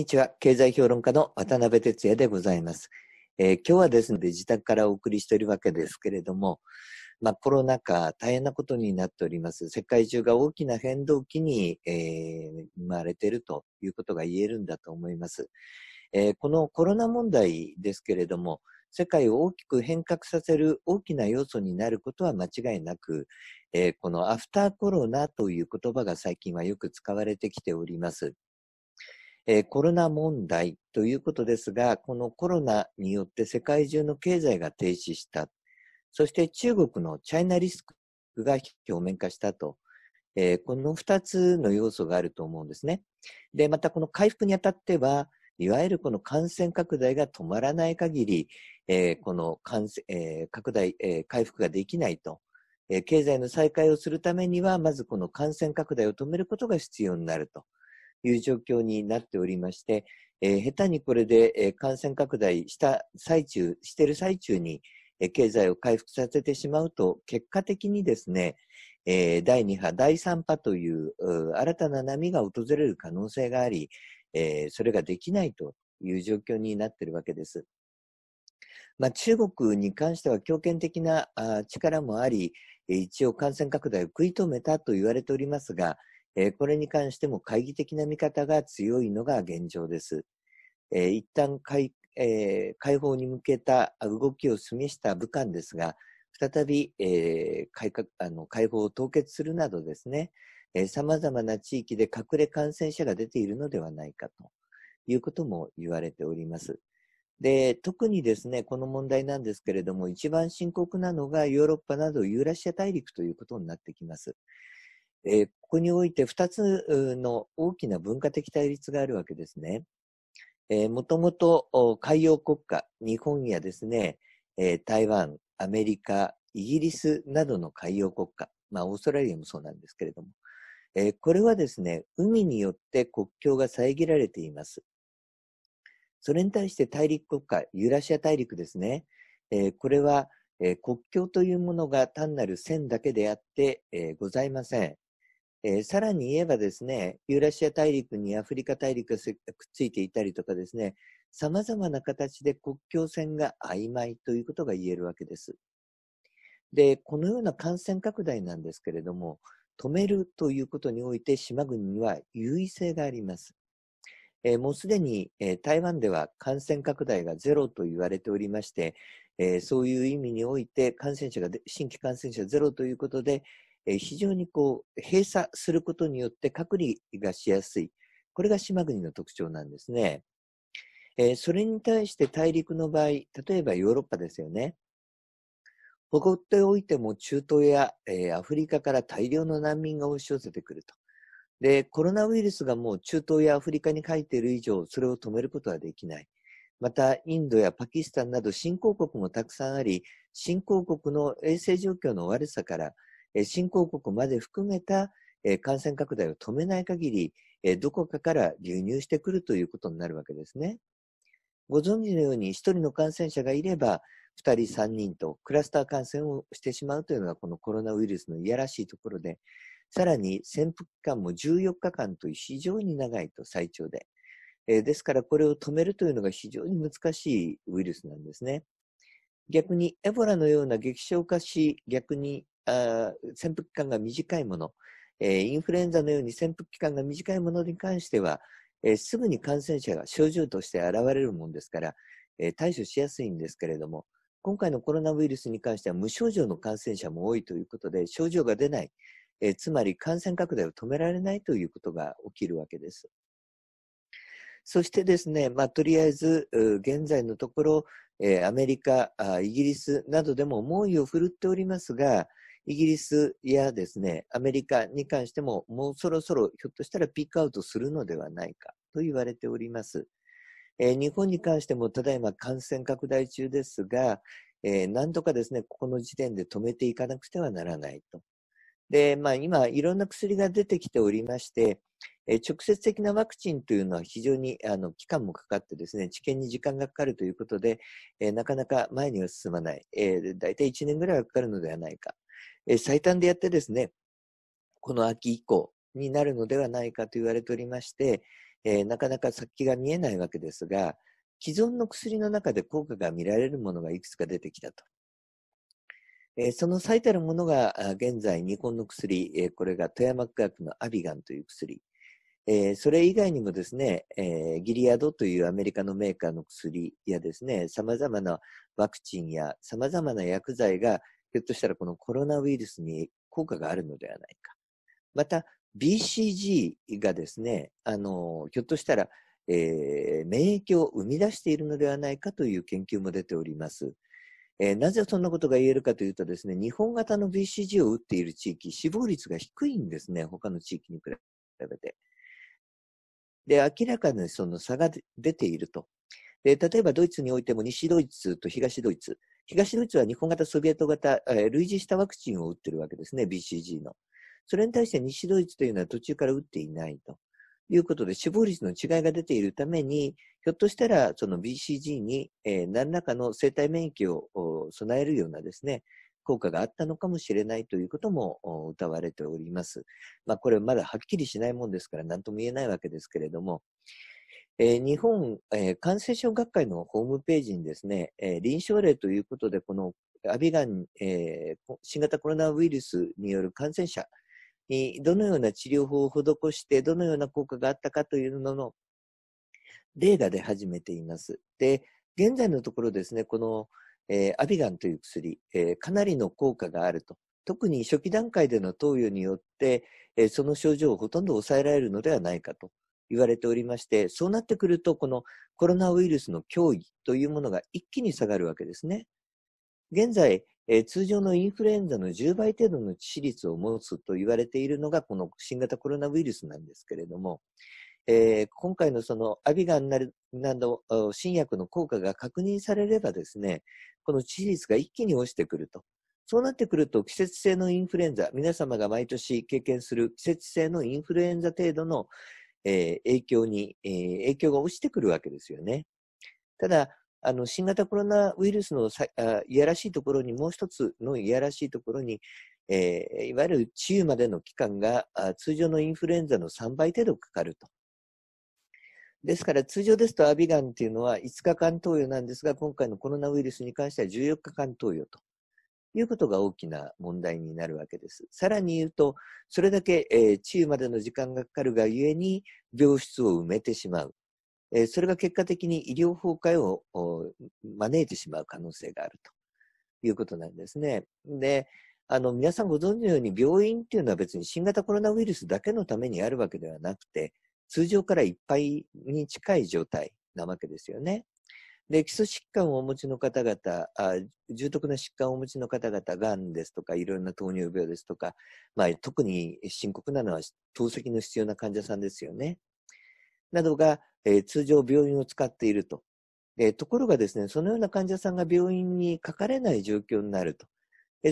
にちは。経済評論家の渡辺哲也でございます。えー、今日はですね、自宅からお送りしているわけですけれども、まあ、コロナ禍、大変なことになっております。世界中が大きな変動期に、えー、生まれているということが言えるんだと思います。えー、このコロナ問題ですけれども、世界を大きく変革させる大きな要素になることは間違いなく、えー、このアフターコロナという言葉が最近はよく使われてきております。えー、コロナ問題ということですが、このコロナによって世界中の経済が停止した。そして中国のチャイナリスクが表面化したと。えー、この2つの要素があると思うんですね。で、またこの回復にあたっては、いわゆるこの感染拡大が止まらない限り、えー、この感染、えー、拡大、えー、回復ができないと、経済の再開をするためには、まずこの感染拡大を止めることが必要になると。いう状況になっておりまして、えー、下手にこれで、え感染拡大した最中、している最中に、え経済を回復させてしまうと、結果的にですね、えー、第2波、第3波という新たな波が訪れる可能性があり、えー、それができないという状況になっているわけです。まあ、中国に関しては強権的な力もあり、一応感染拡大を食い止めたと言われておりますが、えこれに関しても懐疑的な見方が強いのが現状です。え一旦解,、え解放に向けた動きを示した武漢ですが、再び、え改革あの解放を凍結するなどですね、え様々な地域で隠れ感染者が出ているのではないかということも言われております。で、特にですね、この問題なんですけれども、一番深刻なのがヨーロッパなどユーラシア大陸ということになってきます。えー、ここにおいて2つの大きな文化的対立があるわけですね。えー、もともと海洋国家、日本やですね、えー、台湾、アメリカ、イギリスなどの海洋国家、まあオーストラリアもそうなんですけれども、えー、これはですね、海によって国境が遮られています。それに対して大陸国家、ユーラシア大陸ですね、えー、これは、えー、国境というものが単なる線だけであって、えー、ございません。えー、さらに言えばですね、ユーラシア大陸にアフリカ大陸がくっついていたりとかですね、様々な形で国境線が曖昧ということが言えるわけです。で、このような感染拡大なんですけれども、止めるということにおいて島国には優位性があります。えー、もうすでに、えー、台湾では感染拡大がゼロと言われておりまして、えー、そういう意味において感染者が新規感染者ゼロということで、えー、非常にこう閉鎖することによって隔離がしやすい。これが島国の特徴なんですね。えー、それに対して大陸の場合、例えばヨーロッパですよね。誇っておいても中東や、えー、アフリカから大量の難民が押し寄せてくると。で、コロナウイルスがもう中東やアフリカに書いている以上、それを止めることはできない。また、インドやパキスタンなど新興国もたくさんあり、新興国の衛生状況の悪さから、新興国まで含めた感染拡大を止めない限り、どこかから流入してくるということになるわけですね。ご存知のように、1人の感染者がいれば、2人、3人とクラスター感染をしてしまうというのが、このコロナウイルスのいやらしいところで、さらに潜伏期間も14日間という非常に長いと最長で。ですから、これを止めるというのが非常に難しいウイルスなんですね。逆にエボラのような激症化し、逆にあ潜伏期間が短いもの、えインフルエンザのように潜伏期間が短いものに関しては、えすぐに感染者が症状として現れるものですから、え対処しやすいんですけれども、今回のコロナウイルスに関しては無症状の感染者も多いということで、症状が出ない、えつまり感染拡大を止められないということが起きるわけです。そしてですね、まあ、とりあえず、現在のところ、えアメリカあ、イギリスなどでも猛威を振るっておりますが、イギリスやですね、アメリカに関しても、もうそろそろひょっとしたらピックアウトするのではないかと言われております。えー、日本に関しても、ただいま感染拡大中ですが、えー、なんとかですね、ここの時点で止めていかなくてはならないと。で、まあ今、いろんな薬が出てきておりまして、えー、直接的なワクチンというのは非常にあの期間もかかってですね、治験に時間がかかるということで、えー、なかなか前には進まない、えー。大体1年ぐらいはかかるのではないかえ最短でやってですね、この秋以降になるのではないかと言われておりまして、えー、なかなか先が見えないわけですが、既存の薬の中で効果が見られるものがいくつか出てきたと。えー、その最たるものが、現在、日本の薬、えー、これが富山区学のアビガンという薬。えー、それ以外にもですね、えー、ギリアドというアメリカのメーカーの薬やですね、様々なワクチンや様々な薬剤がひょっとしたらこのコロナウイルスに効果があるのではないか。また、BCG がですね、あの、ひょっとしたら、えー、免疫を生み出しているのではないかという研究も出ております。えー、なぜそんなことが言えるかというとですね、日本型の BCG を打っている地域、死亡率が低いんですね、他の地域に比べて。で、明らかにその差が出ていると。で、例えばドイツにおいても西ドイツと東ドイツ、東ドイツは日本型、ソビエト型、えー、類似したワクチンを打ってるわけですね、BCG の。それに対して西ドイツというのは途中から打っていないということで、死亡率の違いが出ているために、ひょっとしたらその BCG に、えー、何らかの生体免疫を備えるようなですね、効果があったのかもしれないということも謳われております。まあ、これはまだはっきりしないもんですから何とも言えないわけですけれども、えー、日本、えー、感染症学会のホームページにですね、えー、臨床例ということで、このアビガン、えー、新型コロナウイルスによる感染者にどのような治療法を施して、どのような効果があったかというのの例が出始めています。で、現在のところですね、この、えー、アビガンという薬、えー、かなりの効果があると。特に初期段階での投与によって、えー、その症状をほとんど抑えられるのではないかと言われておりまして、そうなってくると、このコロナウイルスの脅威というものが一気に下がるわけですね。現在、え通常のインフルエンザの10倍程度の致死率を持つと言われているのが、この新型コロナウイルスなんですけれども、えー、今回のそのアビガンなど新薬の効果が確認されればですね、この致死率が一気に落ちてくると。そうなってくると季節性のインフルエンザ、皆様が毎年経験する季節性のインフルエンザ程度の、えー、影響に、えー、影響が落ちてくるわけですよね。ただ、あの、新型コロナウイルスのさあいやらしいところに、もう一つのいやらしいところに、えー、いわゆる治癒までの期間が通常のインフルエンザの3倍程度かかると。ですから通常ですとアビガンというのは5日間投与なんですが、今回のコロナウイルスに関しては14日間投与と。いうことが大きな問題になるわけです。さらに言うと、それだけ、えー、治癒までの時間がかかるがゆえに、病室を埋めてしまう。えー、それが結果的に医療崩壊を招いてしまう可能性があるということなんですね。で、あの、皆さんご存知のように病院っていうのは別に新型コロナウイルスだけのためにあるわけではなくて、通常からいっぱいに近い状態なわけですよね。で、基礎疾患をお持ちの方々あ、重篤な疾患をお持ちの方々、がんですとか、いろんな糖尿病ですとか、まあ、特に深刻なのは透析の必要な患者さんですよね。などが、えー、通常病院を使っていると。えー、ところがですね、そのような患者さんが病院にかかれない状況になると。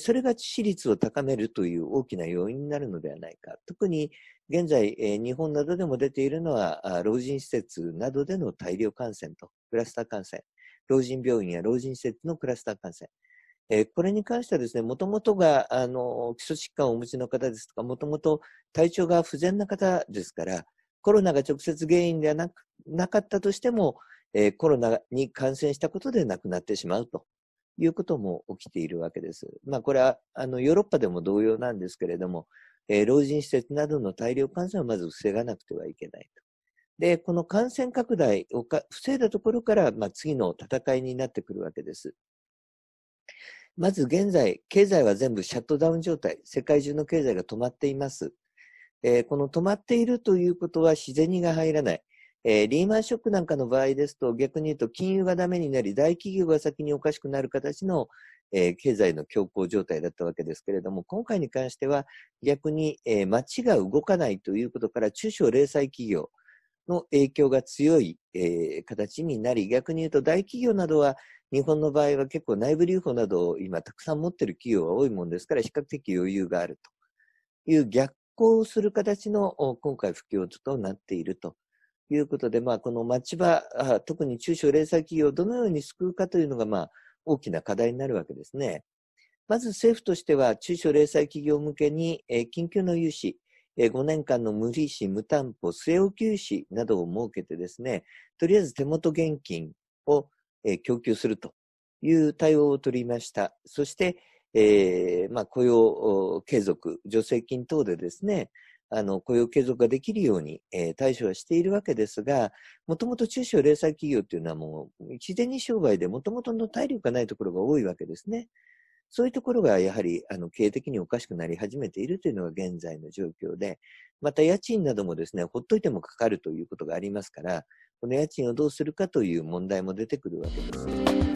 それが致死率を高めるという大きな要因になるのではないか。特に現在、日本などでも出ているのは、老人施設などでの大量感染とクラスター感染、老人病院や老人施設のクラスター感染。これに関してはですね、もともとがあの基礎疾患をお持ちの方ですとか、もともと体調が不全な方ですから、コロナが直接原因ではななかったとしても、えコロナに感染したことで亡くなってしまうということも起きているわけです。まあ、これは、あの、ヨーロッパでも同様なんですけれども、えー、老人施設などの大量感染をまず防がなくてはいけないと。で、この感染拡大を防いだところから、まあ、次の戦いになってくるわけです。まず現在、経済は全部シャットダウン状態。世界中の経済が止まっています。えー、この止まっているということは自然にが入らない。えー、リーマンショックなんかの場合ですと、逆に言うと金融がダメになり、大企業が先におかしくなる形の、えー、経済の強行状態だったわけですけれども、今回に関しては逆に、えー、街が動かないということから、中小零細企業の影響が強い、えー、形になり、逆に言うと大企業などは日本の場合は結構内部留保などを今たくさん持っている企業が多いもんですから、比較的余裕があるという逆行する形の今回不況となっているとということで、まあ、この町場、特に中小零細企業をどのように救うかというのが、まあ、大きな課題になるわけですね。まず政府としては、中小零細企業向けに、緊急の融資、5年間の無利子、無担保、据え置き融資などを設けてですね、とりあえず手元現金を供給するという対応を取りました。そして、えーまあ、雇用継続、助成金等でですね、あの、雇用継続ができるように、えー、対処はしているわけですが、もともと中小零細企業というのはもう、自然に商売でもともとの体力がないところが多いわけですね。そういうところがやはり、あの、経営的におかしくなり始めているというのが現在の状況で、また家賃などもですね、ほっといてもかかるということがありますから、この家賃をどうするかという問題も出てくるわけです。